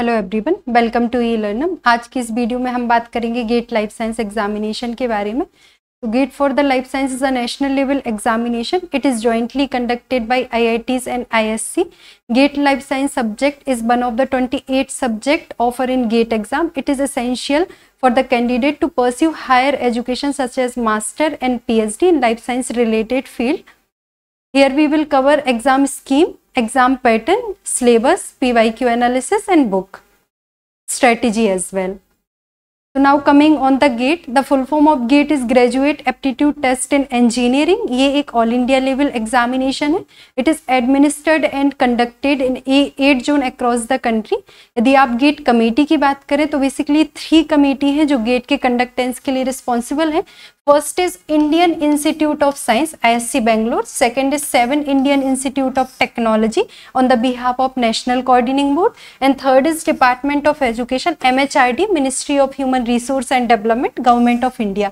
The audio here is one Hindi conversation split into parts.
हेलो एवरीवन वेलकम टू ई लर्नम आज की इस वीडियो में हम बात करेंगे गेट लाइफ साइंस एग्जामिनेशन के बारे में तो GATE for the life science is a national level examination it is jointly conducted by IITs and IISc GATE life science subject is one of the 28 subject offer in GATE exam it is essential for the candidate to pursue higher education such as master and P in life science related field Here we will cover exam scheme, exam pattern, syllabus, PYQ analysis and book strategy as well. So now coming on the GATE, the full form of GATE is Graduate Aptitude Test in Engineering. ye ek all India level examination hai It is administered and conducted in 8 zone across the country. yadi aap GATE committee ki baat kare to basically three committee hai jo GATE ke conductance ke liye responsible hai first is Indian Institute of Science I S C Bangalore second is seven Indian Institute of Technology on the behalf of national coordinating board and third is department of education M H R D ministry of human resource and development government of India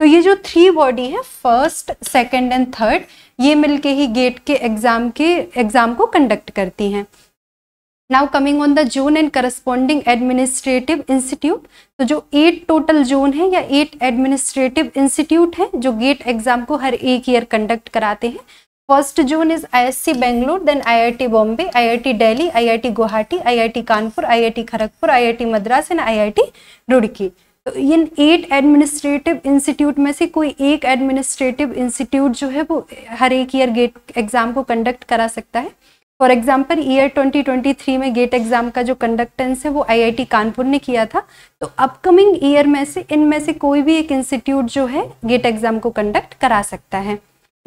तो ये जो थ्री बॉडी है फर्स्ट सेकेंड एंड थर्ड ये मिलके ही गेट के एग्जाम के एग्जाम को कंडक्ट करती हैं now coming on the zone and corresponding administrative institute तो जो एट टोटल जोन है या एट एडमिनिस्ट्रेटिव इंस्टीट्यूट है जो गेट एग्जाम को हर एक ईयर कंडक्ट कराते हैं first zone is IISc Bangalore then IIT Bombay IIT Delhi IIT Guwahati IIT Kanpur IIT Kharagpur IIT Madras and IIT Roorkee तो इन एट एडमिनिस्ट्रेटिव इंस्टीट्यूट में से कोई एक एडमिनिस्ट्रेटिव इंस्टीट्यूट जो है वो हर एक ईयर गेट एग्जाम को कंडक्ट करा सकता है फॉर एग्जाम्पल ईयर 2023 में गेट एग्जाम का जो कंडक्टेंस है वो आईआईटी कानपुर ने किया था तो अपकमिंग ईयर में से इनमें से कोई भी एक इंस्टीट्यूट जो है गेट एग्जाम को कंडक्ट करा सकता है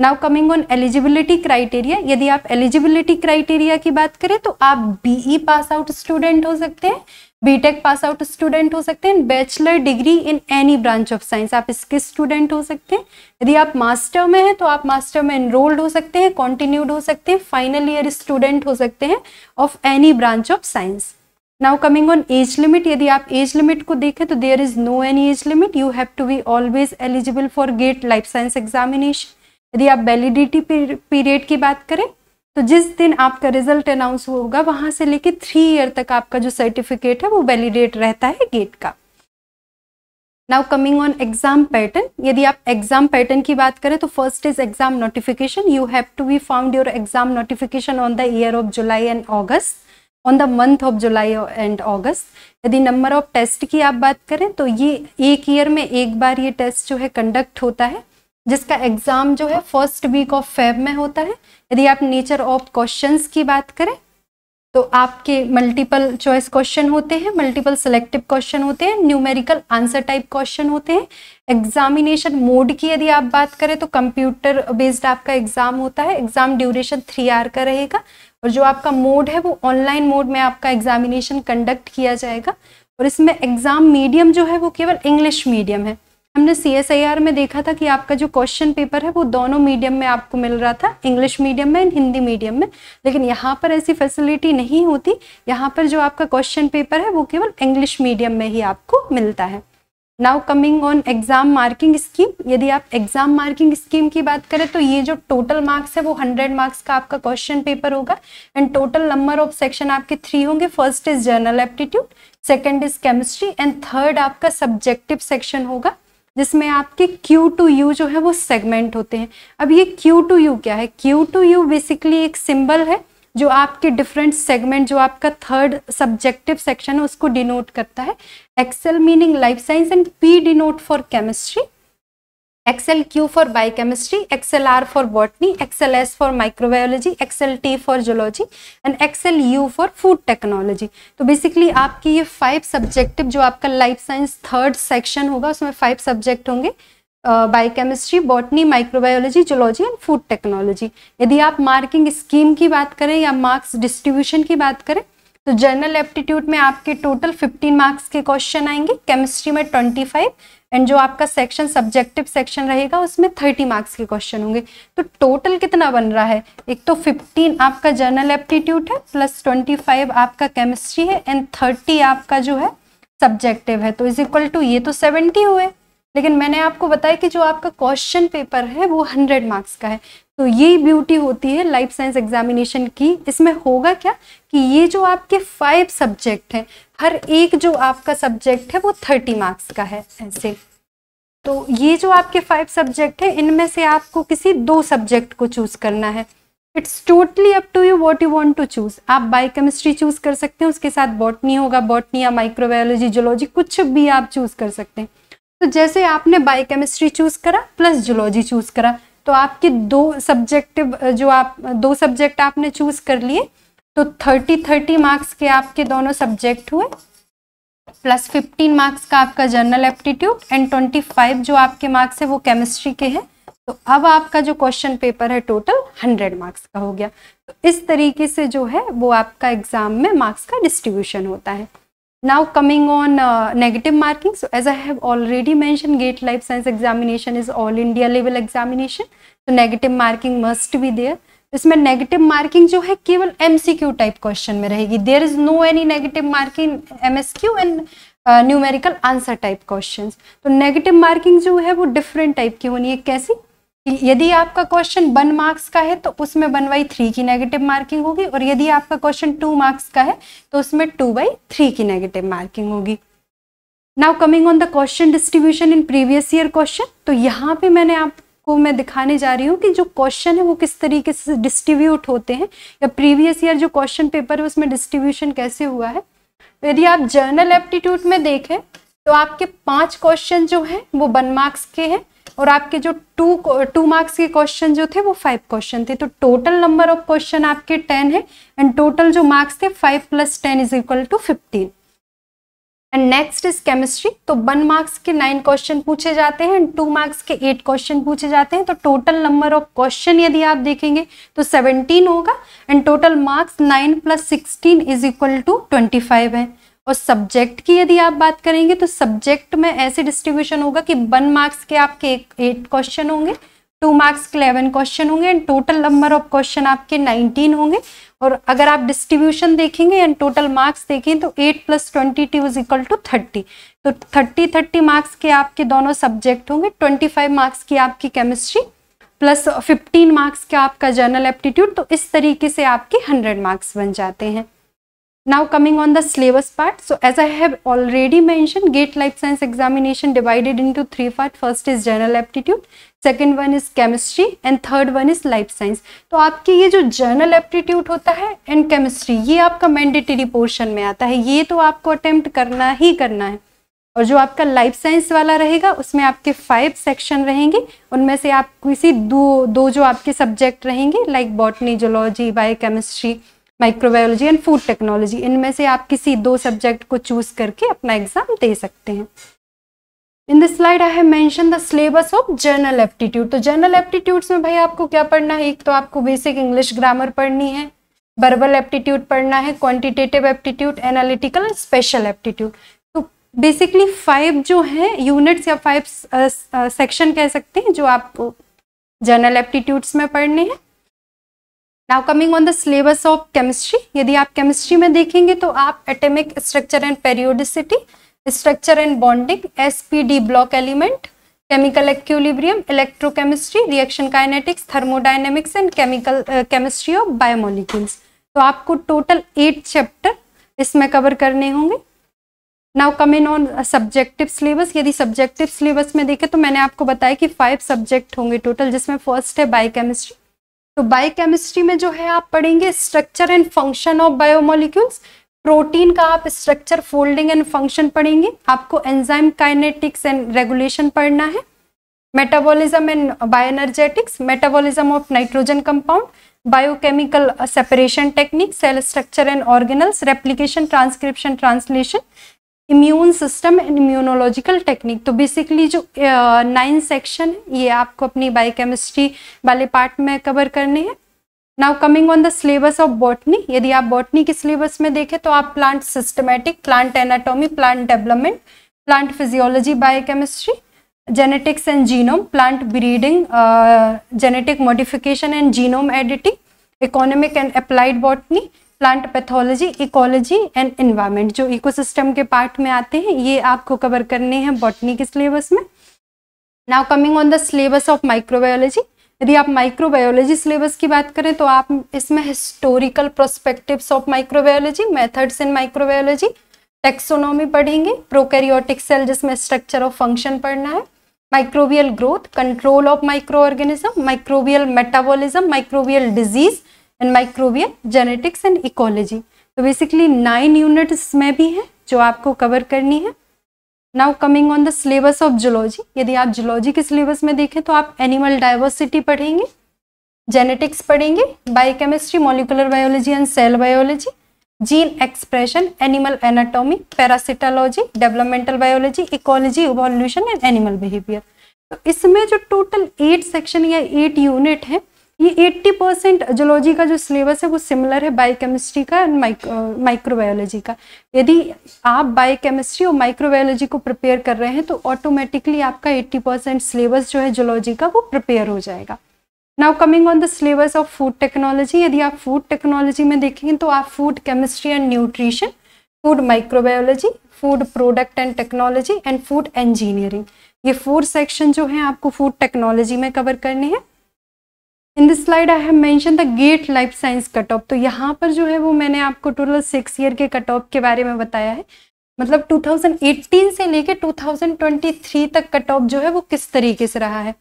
now coming on eligibility criteria यदि आप एलिजिबिलिटी क्राइटेरिया की बात करें तो आप बीई पास आउट स्टूडेंट हो सकते हैं बीटेक पास आउट स्टूडेंट हो सकते हैं bachelor degree in any branch of science आप इसके स्टूडेंट हो सकते हैं यदि आप मास्टर में हैं तो आप मास्टर में एनरोल्ड हो सकते हैं कॉन्टिन्यूड हो सकते हैं फाइनल ईयर स्टूडेंट हो सकते हैं of any branch of science now coming on age limit यदि आप एज लिमिट को देखें तो there is no any age limit you have to be always eligible for GATE life science examination यदि आप वैलिडिटी पीरियड की बात करें तो जिस दिन आपका रिजल्ट अनाउंस होगा वहां से लेके थ्री ईयर तक आपका जो सर्टिफिकेट है वो वैलिडेट रहता है गेट का now coming on exam pattern यदि आप एग्जाम पैटर्न की बात करें तो first is exam notification you have to be found your exam notification on the year of July and August on the month of July and August यदि नंबर ऑफ टेस्ट की आप बात करें तो ये एक ईयर में एक बार ये टेस्ट जो है कंडक्ट होता है जिसका एग्ज़ाम जो है फर्स्ट वीक ऑफ फेब में होता है यदि आप नेचर ऑफ क्वेश्चंस की बात करें तो आपके मल्टीपल चॉइस क्वेश्चन होते हैं मल्टीपल सेलेक्टिव क्वेश्चन होते हैं न्यूमेरिकल आंसर टाइप क्वेश्चन होते हैं एग्जामिनेशन मोड की यदि आप बात करें तो कंप्यूटर बेस्ड आपका एग्जाम होता है एग्जाम ड्यूरेशन थ्री आर का रहेगा और जो आपका मोड है वो ऑनलाइन मोड में आपका एग्जामिनेशन कंडक्ट किया जाएगा और इसमें एग्जाम मीडियम जो है वो केवल इंग्लिश मीडियम है हमने सी में देखा था कि आपका जो क्वेश्चन पेपर है वो दोनों मीडियम में आपको मिल रहा था इंग्लिश मीडियम में एंड हिंदी मीडियम में लेकिन यहाँ पर ऐसी फैसिलिटी नहीं होती यहाँ पर जो आपका क्वेश्चन पेपर है वो केवल इंग्लिश मीडियम में ही आपको मिलता है now coming on exam marking scheme यदि आप एग्जाम मार्किंग स्कीम की बात करें तो ये जो टोटल मार्क्स है वो हंड्रेड मार्क्स का आपका क्वेश्चन पेपर होगा and total number of section आपके थ्री होंगे first is general aptitude second is chemistry and third आपका सब्जेक्टिव सेक्शन होगा जिसमें आपके Q टू U जो है वो सेगमेंट होते हैं अब ये Q टू U क्या है Q टू U बेसिकली एक सिंबल है जो आपके डिफरेंट सेगमेंट जो आपका थर्ड सब्जेक्टिव सेक्शन है उसको डिनोट करता है XL meaning life science and P denote for chemistry XL XL Q for R for botany XL S for microbiology XL T for zoology and XL U for food technology तो बेसिकली आपकी ये फाइव सब्जेक्टिव जो आपका लाइफ साइंस थर्ड सेक्शन होगा उसमें फाइव सब्जेक्ट होंगे biochemistry botany microbiology zoology and food technology यदि आप मार्किंग स्कीम की बात करें या मार्क्स डिस्ट्रीब्यूशन की बात करें तो जनरल एप्टीट्यूड में आपके टोटल 15 मार्क्स के क्वेश्चन आएंगे केमिस्ट्री में 25 एंड जो आपका सेक्शन सब्जेक्टिव सेक्शन रहेगा उसमें थर्टी मार्क्स के क्वेश्चन होंगे तो टोटल कितना बन रहा है एक तो फिफ्टीन आपका जर्नल एप्टीट्यूड है प्लस ट्वेंटी फाइव आपका केमिस्ट्री है एंड थर्टी आपका जो है सब्जेक्टिव है तो इज इक्वल टू ये तो सेवेंटी हुए लेकिन मैंने आपको बताया कि जो आपका क्वेश्चन पेपर है वो हंड्रेड मार्क्स का है तो ये ब्यूटी होती है लाइफ साइंस एग्जामिनेशन की इसमें होगा क्या कि ये जो आपके फाइव सब्जेक्ट हैं हर एक जो आपका सब्जेक्ट है वो थर्टी मार्क्स का है ऐसे तो ये जो आपके फाइव सब्जेक्ट है इनमें से आपको किसी दो सब्जेक्ट को चूज करना है it's totally up to you what you want to choose आप बायोकेमिस्ट्री चूज कर सकते हैं उसके साथ बॉटनी होगा बॉटनी या माइक्रोबायोलॉजी जोलॉजी कुछ भी आप चूज कर सकते हैं तो जैसे आपने बायोकेमिस्ट्री चूज करा प्लस जोलॉजी चूज करा तो आपके दो सब्जेक्टिव जो आप दो सब्जेक्ट आपने चूज कर लिए तो थर्टी थर्टी मार्क्स के आपके दोनों सब्जेक्ट हुए प्लस फिफ्टीन मार्क्स का आपका general aptitude and twenty five जो आपके मार्क्स है वो केमिस्ट्री के हैं तो अब आपका जो क्वेश्चन पेपर है टोटल हंड्रेड मार्क्स का हो गया तो इस तरीके से जो है वो आपका एग्ज़ाम में मार्क्स का डिस्ट्रीब्यूशन होता है Now coming on uh, negative marking. So as I have already mentioned, GATE Life Science examination is all India level examination. So negative marking must be there. इसमें नेगेटिव मार्किंग जो है केवल एमसीक्यू टाइप क्वेश्चन में रहेगी there is no any negative marking MSQ and numerical answer type questions तो नेगेटिव मार्किंग जो है वो डिफरेंट टाइप की होनी है कैसी यदि आपका क्वेश्चन वन मार्क्स का है तो उसमें वन बाई थ्री की नेगेटिव मार्किंग होगी और यदि आपका क्वेश्चन टू मार्क्स का है तो उसमें टू बाई थ्री की नेगेटिव मार्किंग होगी now coming on the question distribution in previous year question तो यहाँ पे मैंने आपको मैं दिखाने जा रही हूँ कि जो क्वेश्चन है वो किस तरीके से डिस्ट्रीब्यूट होते हैं या प्रीवियस ईयर जो क्वेश्चन पेपर है उसमें डिस्ट्रीब्यूशन कैसे हुआ है तो यदि आप जर्नल एप्टीट्यूड में देखें तो आपके पांच क्वेश्चन जो हैं वो वन मार्क्स के हैं और आपके जो टू टू मार्क्स के क्वेश्चन जो थे वो फाइव क्वेश्चन थे तो टोटल नंबर ऑफ क्वेश्चन आपके टेन है एंड टोटल जो मार्क्स थे five plus ten is equal to fifteen and next is chemistry तो वन मार्क्स के नाइन क्वेश्चन पूछे जाते हैं एंड टू मार्क्स के एट क्वेश्चन पूछे जाते हैं तो टोटल नंबर ऑफ क्वेश्चन यदि आप देखेंगे तो सेवनटीन होगा and total marks nine plus sixteen is equal to twenty five है और सब्जेक्ट की यदि आप बात करेंगे तो सब्जेक्ट में ऐसे डिस्ट्रीब्यूशन होगा कि वन मार्क्स के आपके एट क्वेश्चन होंगे टू मार्क्स के इलेवन क्वेश्चन होंगे and total number of question आपके नाइनटीन होंगे और अगर आप डिस्ट्रीब्यूशन देखेंगे एंड टोटल मार्क्स देखें तो eight plus twenty two is equal to thirty तो थर्टी थर्टी मार्क्स के आपके दोनों सब्जेक्ट होंगे ट्वेंटी फाइव मार्क्स की आपकी केमिस्ट्री प्लस फिफ्टीन मार्क्स का आपका जर्नल एप्टीट्यूड तो इस तरीके से आपके हंड्रेड मार्क्स बन जाते हैं Now coming on the syllabus part. So as I have already mentioned, GATE Life Science examination divided into three part. First is general aptitude, second one is chemistry and third one is life science तो आपके ये जो general aptitude होता है and chemistry ये आपका mandatory portion में आता है ये तो आपको attempt करना ही करना है और जो आपका लाइफ साइंस वाला रहेगा उसमें आपके फाइव सेक्शन रहेंगे उनमें से आप किसी दो दो जो आपके सब्जेक्ट रहेंगे like botany zoology biochemistry microbiology and food technology इनमें से आप किसी दो सब्जेक्ट को चूज करके अपना एग्जाम दे सकते हैं in this slide I have mention the syllabus of general aptitude तो जनरल एप्टीट्यूड्स में भाई आपको क्या पढ़ना है एक तो आपको बेसिक इंग्लिश ग्रामर पढ़नी है बर्बल एप्टीट्यूड पढ़ना है quantitative aptitude analytical and spatial aptitude तो बेसिकली फाइव जो है यूनिट्स या फाइव सेक्शन uh, uh, कह सकते हैं जो आपको जनरल एप्टीट्यूड्स में पढ़ने हैं now coming on the syllabus of chemistry यदि आप केमिस्ट्री में देखेंगे तो आप atomic structure and periodicity structure and bonding SPD block element chemical equilibrium electrochemistry reaction kinetics thermodynamics and chemical chemistry of biomolecules तो आपको टोटल एट चैप्टर इसमें कवर करने होंगे now come in on subjective syllabus यदि सब्जेक्टिव सिलेबस में देखें तो मैंने आपको बताया कि फाइव सब्जेक्ट होंगे टोटल जिसमें फर्स्ट है बायोकेमिस्ट्री तो बायोकेमिस्ट्री में जो है आप पढ़ेंगे structure and function of biomolecules protein का आप स्ट्रक्चर फोल्डिंग एंड फंक्शन पढ़ेंगे आपको एंजाइम काइनेटिक्स एंड रेगुलेशन पढ़ना है metabolism and energetics metabolism of nitrogen compound biochemical separation technique cell structure and organelles replication transcription translation immune system and immunological technique तो बेसिकली जो नाइन uh, सेक्शन ये आपको अपनी बायोकेमिस्ट्री वाले पार्ट में कवर करने हैं now coming on the syllabus of botany यदि आप बॉटनी के सिलेबस में देखें तो आप plant systematic plant anatomy plant development plant physiology biochemistry genetics and genome plant breeding genetic modification and genome editing economic and applied botany plant pathology ecology and environment जो इकोसिस्टम के पार्ट में आते हैं ये आपको कवर करने हैं बॉटनी के सिलेबस में now coming on the syllabus of microbiology यदि आप माइक्रोबायोलॉजी सिलेबस की बात करें तो आप इसमें historical perspectives of microbiology methods in microbiology taxonomy पढ़ेंगे प्रोकैरियोटिक सेल जिसमें स्ट्रक्चर ऑफ फंक्शन पढ़ना है microbial growth control of microorganism microbial metabolism microbial disease and microbial genetics and ecology तो बेसिकली नाइन यूनिट इसमें भी हैं जो आपको कवर करनी है now coming on the syllabus of zoology यदि आप जोलॉजी के सिलेबस में देखें तो आप एनिमल डाइवर्सिटी पढ़ेंगे जेनेटिक्स पढ़ेंगे biochemistry molecular biology and cell biology gene expression animal anatomy parasitology developmental biology ecology evolution and animal behaviour तो इसमें जो टोटल एट सेक्शन या एट यूनिट है ये 80 परसेंट जोलॉजी का जो सिलेबस है वो सिमिलर है बायोकेमिस्ट्री का एंड माइक्रोबायोलॉजी uh, का यदि आप बायोकेमिस्ट्री और माइक्रोबायोलॉजी को प्रिपेयर कर रहे हैं तो ऑटोमेटिकली आपका 80 परसेंट सिलेबस जो है जोलॉजी का वो प्रिपेयर हो जाएगा now coming on the syllabus of food technology यदि आप फूड टेक्नोलॉजी में देखेंगे तो आप food chemistry and nutrition food microbiology food product and technology and food engineering ये फोर सेक्शन जो है आपको फूड टेक्नोलॉजी में कवर करने हैं in this slide I have mention the GATE life science cut off तो यहाँ पर जो है वो मैंने आपको टोटल सिक्स ईयर के कट ऑफ के बारे में बताया है मतलब 2018 से लेके 2023 तक कट ऑफ जो है वो किस तरीके से रहा है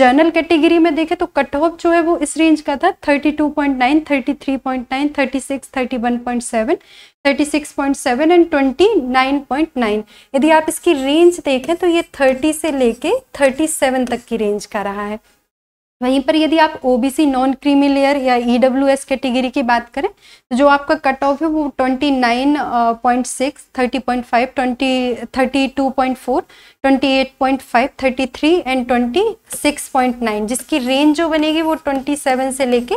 जर्नल तो कैटेगरी में देखें तो कट ऑफ जो है वो इस रेंज का था 32.9, 33.9, 36, 31.7, 36.7 एंड 29.9 यदि आप इसकी रेंज देखें तो ये 30 से लेके 37 तक की रेंज का रहा है वहीं पर यदि आप O B C non creamy layer या ई डब्ल्यू एस कैटेगरी की बात करें तो जो आपका कट ऑफ है वो twenty nine point six thirty point five twenty thirty two point four twenty eight point five thirty three and twenty six point nine जिसकी रेंज जो बनेगी वो ट्वेंटी सेवन से लेके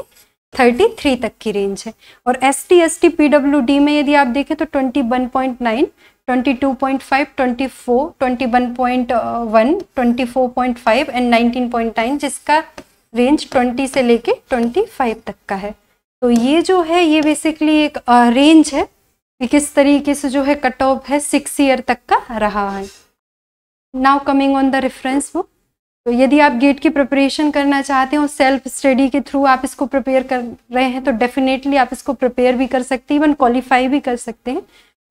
थर्टी थ्री तक की रेंज है और S T S T P W D में यदि आप देखें तो twenty one point nine twenty two point five twenty four twenty one point one twenty four point five and nineteen point nine जिसका रेंज 20 से लेके 25 तक का है तो ये जो है ये बेसिकली एक रेंज है कि किस तरीके से जो है कट ऑफ है सिक्स ईयर तक का रहा है now coming on the reference book तो यदि आप गेट की प्रिपरेशन करना चाहते हो सेल्फ स्टडी के थ्रू आप इसको प्रिपेयर कर रहे हैं तो डेफिनेटली आप इसको प्रिपेयर भी कर सकते हैं इवन क्वालिफाई भी कर सकते हैं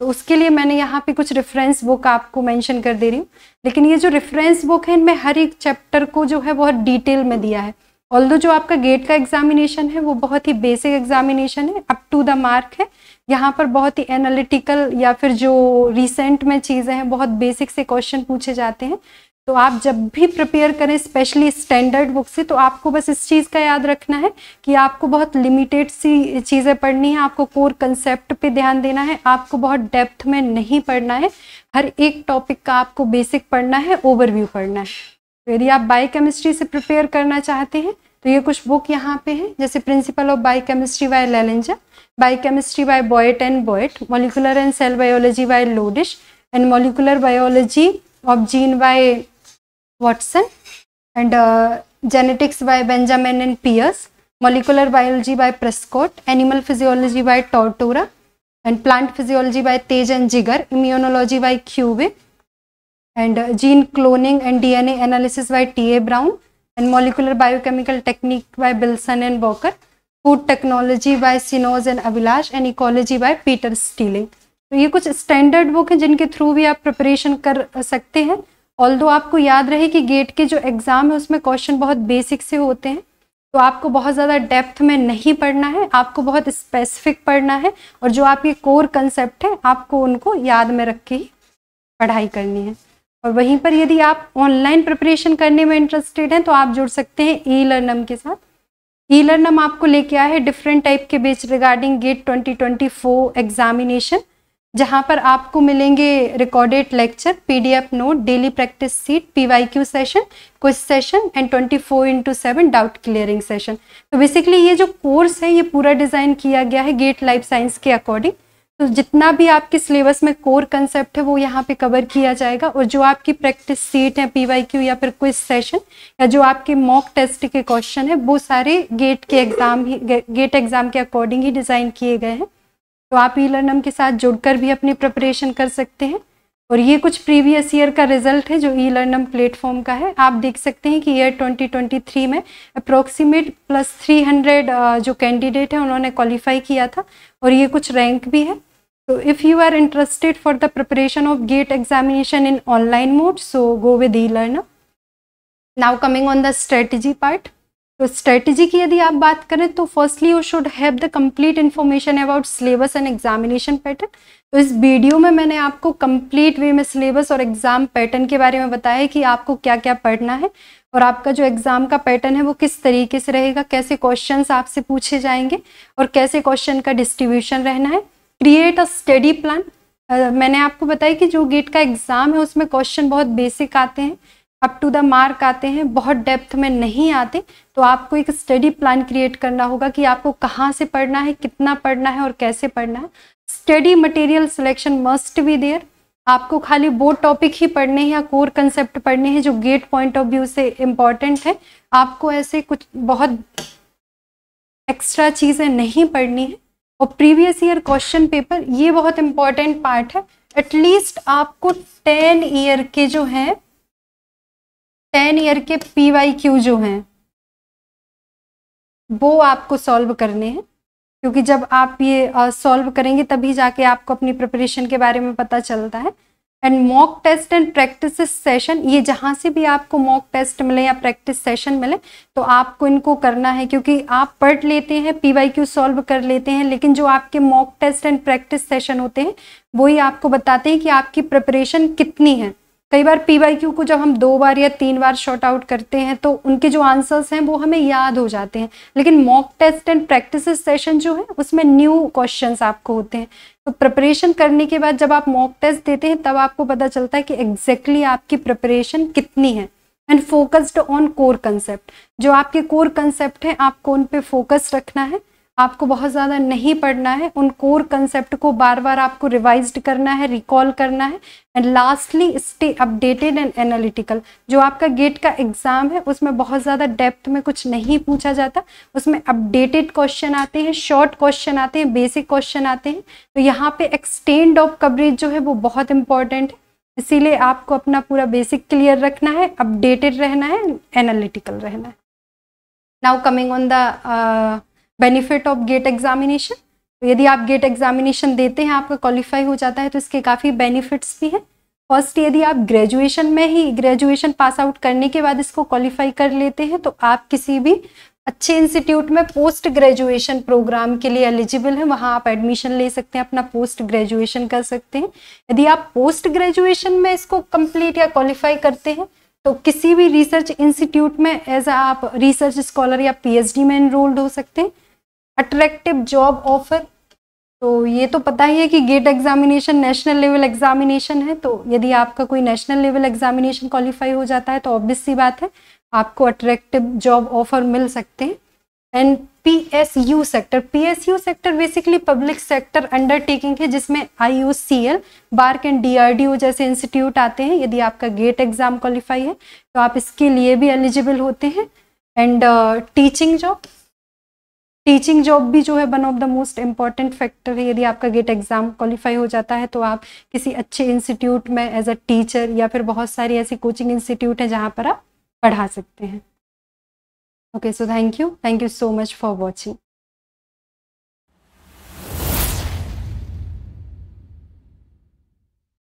तो उसके लिए मैंने यहाँ पे कुछ रेफरेंस बुक आपको मेंशन कर दे रही हूँ लेकिन ये जो रेफरेंस बुक है इनमें हर एक चैप्टर को जो है बहुत डिटेल में दिया है ऑल जो आपका गेट का एग्जामिनेशन है वो बहुत ही बेसिक एग्जामिनेशन है अप टू द मार्क है यहाँ पर बहुत ही एनालिटिकल या फिर जो रिसेंट में चीज़ें हैं बहुत बेसिक से क्वेश्चन पूछे जाते हैं तो आप जब भी प्रिपेयर करें स्पेशली स्टैंडर्ड बुक से तो आपको बस इस चीज़ का याद रखना है कि आपको बहुत लिमिटेड सी चीज़ें पढ़नी है आपको कोर कंसेप्ट पे ध्यान देना है आपको बहुत डेप्थ में नहीं पढ़ना है हर एक टॉपिक का आपको बेसिक पढ़ना है ओवरव्यू पढ़ना है तो यदि आप बायोकेमिस्ट्री से प्रिपेयर करना चाहते हैं तो ये कुछ बुक यहाँ पे हैं जैसे principle of biochemistry by Lehninger biochemistry by Voet and Voet molecular and cell biology by Lodish and molecular biology of gene by Watson and genetics by Benjamin and Pierce molecular biology by Prescott animal physiology by Tortora, and plant physiology by Taiz and Zeiger immunology by Kuby and gene cloning and D DNA analysis by A Brown and molecular biochemical technique by Wilson and Walker food technology by Sinoj and Abhilash and ecology by Peter Stiling तो ये कुछ स्टैंडर्ड बुक हैं जिनके थ्रू भी आप प्रिपरेशन कर सकते हैं ऑल दो आपको याद रहे कि गेट के जो एग्ज़ाम है उसमें क्वेश्चन बहुत बेसिक से होते हैं तो आपको बहुत ज़्यादा डेप्थ में नहीं पढ़ना है आपको बहुत स्पेसिफिक पढ़ना है और जो आपके कोर कंसेप्ट है आपको उनको याद में रख के ही पढ़ाई करनी है और वहीं पर यदि आप ऑनलाइन प्रिपरेशन करने में इंटरेस्टेड हैं तो आप जुड़ सकते हैं ई लर्नम के साथ ई लर्नम आपको लेके आया है डिफरेंट टाइप के बेच रिगार्डिंग गेट 2024 एग्जामिनेशन जहां पर आपको मिलेंगे recorded lecture PDF note daily practice sheet PYQ session quiz session and 24 four into seven doubt clearing session तो बेसिकली ये जो कोर्स है ये पूरा डिज़ाइन किया गया है गेट लाइफ साइंस के अकॉर्डिंग तो जितना भी आपके सिलेबस में कोर कंसेप्ट है वो यहाँ पे कवर किया जाएगा और जो आपकी प्रैक्टिस सीट है पीवाईक्यू या फिर क्विज सेशन या जो आपके मॉक टेस्ट के क्वेश्चन है वो सारे गेट के एग्जाम ही गेट एग्जाम के अकॉर्डिंग ही डिज़ाइन किए गए हैं तो आप ई लर्नम के साथ जुड़कर भी अपनी प्रिपरेशन कर सकते हैं और ये कुछ प्रीवियस ईयर का रिजल्ट है जो ई लर्नम प्लेटफॉर्म का है आप देख सकते हैं कि ईयर 2023 में अप्रोक्सीमेट प्लस 300 जो कैंडिडेट है उन्होंने क्वालिफाई किया था और ये कुछ रैंक भी है So if you are interested for the preparation of GATE examination in online mode, so go with e-learner. Now coming on the strategy part. तो स्ट्रेटजी की यदि आप बात करें तो firstly you should have the complete information about syllabus and examination pattern तो इस वीडियो में मैंने आपको कंप्लीट वे में सिलेबस और एग्जाम पैटर्न के बारे में बताया कि आपको क्या क्या पढ़ना है और आपका जो एग्जाम का पैटर्न है वो किस तरीके से रहेगा कैसे क्वेश्चन आपसे पूछे जाएंगे और कैसे क्वेश्चन का डिस्ट्रीब्यूशन रहना है क्रिएट अ स्टडी प्लान मैंने आपको बताया कि जो गेट का एग्ज़ाम है उसमें क्वेश्चन बहुत बेसिक आते हैं अप टू द मार्क आते हैं बहुत डेप्थ में नहीं आते तो आपको एक स्टडी प्लान क्रिएट करना होगा कि आपको कहाँ से पढ़ना है कितना पढ़ना है और कैसे पढ़ना है study material selection must be there आपको खाली वो टॉपिक ही पढ़ने हैं या कोर कंसेप्ट पढ़ने हैं जो गेट पॉइंट ऑफ व्यू से इम्पॉर्टेंट है आपको ऐसे कुछ बहुत एक्स्ट्रा चीज़ें नहीं पढ़नी है और प्रीवियस ईयर क्वेश्चन पेपर ये बहुत इंपॉर्टेंट पार्ट है एटलीस्ट आपको टेन ईयर के जो हैं टेन ईयर के पी वाई क्यू जो हैं वो आपको सॉल्व करने हैं क्योंकि जब आप ये सॉल्व करेंगे तभी जाके आपको अपनी प्रिपरेशन के बारे में पता चलता है and mock test and practice session ये जहाँ से भी आपको मॉक टेस्ट मिले या प्रैक्टिस सेशन मिले तो आपको इनको करना है क्योंकि आप पढ़ लेते हैं पी वाई क्यू सॉल्व कर लेते हैं लेकिन जो आपके mock test and practice session होते हैं वही आपको बताते हैं कि आपकी प्रिपरेशन कितनी है कई बार पी वाई क्यू को जब हम दो बार या तीन बार शॉर्ट आउट करते हैं तो उनके जो आंसर्स हैं वो हमें याद हो जाते हैं लेकिन mock test and practice session जो है उसमें न्यू क्वेश्चंस आपको होते हैं तो प्रिपरेशन करने के बाद जब आप मॉक टेस्ट देते हैं तब आपको पता चलता है कि एग्जैक्टली exactly आपकी प्रिपरेशन कितनी है and focused on core concept जो आपके कोर कंसेप्ट हैं आपको उन पर फोकस रखना है आपको बहुत ज़्यादा नहीं पढ़ना है उन कोर कंसेप्ट को बार बार आपको रिवाइज करना है रिकॉल करना है and lastly stay updated and analytical जो आपका गेट का एग्ज़ाम है उसमें बहुत ज़्यादा डेप्थ में कुछ नहीं पूछा जाता उसमें अपडेटेड क्वेश्चन आते हैं शॉर्ट क्वेश्चन आते हैं बेसिक क्वेश्चन आते हैं तो यहाँ पे एक्सटेंड ऑफ कवरेज जो है वो बहुत इंपॉर्टेंट है इसीलिए आपको अपना पूरा बेसिक क्लियर रखना है अपडेटेड रहना है एनालिटिकल रहना है now coming on the benefit of GATE examination तो यदि आप गेट एग्जामिनेशन देते हैं आपका क्वालिफाई हो जाता है तो इसके काफ़ी बेनिफिट्स भी हैं फर्स्ट यदि आप ग्रेजुएशन में ही ग्रेजुएशन पास आउट करने के बाद इसको क्वालिफाई कर लेते हैं तो आप किसी भी अच्छे इंस्टीट्यूट में पोस्ट ग्रेजुएशन प्रोग्राम के लिए एलिजिबल हैं वहाँ आप एडमिशन ले सकते हैं अपना पोस्ट ग्रेजुएशन कर सकते हैं यदि आप पोस्ट ग्रेजुएशन में इसको कंप्लीट या क्वालिफाई करते हैं तो किसी भी रिसर्च इंस्टीट्यूट में एज आप रिसर्च स्कॉलर या पीएचडी में एनरोल्ड हो सकते हैं अट्रैक्टिव जॉब ऑफर तो ये तो पता ही है कि GATE examination national level examination है तो यदि आपका कोई नेशनल लेवल एग्जामिनेशन क्वालिफाई हो जाता है तो ऑब्वियस सी बात है आपको अट्रैक्टिव जॉब ऑफर मिल सकते हैं and P S U sector P S U sector basically public sector undertaking है जिसमें I U C L BARC and D R D O जैसे इंस्टीट्यूट आते हैं यदि आपका गेट एग्जाम क्वालिफाई है तो आप इसके लिए भी एलिजिबल होते हैं and teaching job teaching job भी जो है one of the most important factor है यदि आपका गेट एग्ज़ाम क्वालिफाई हो जाता है तो आप किसी अच्छे इंस्टीट्यूट में एज अ टीचर या फिर बहुत सारी ऐसी कोचिंग इंस्टीट्यूट है जहाँ पर आप पढ़ा सकते हैं okay so thank you thank you so much for watching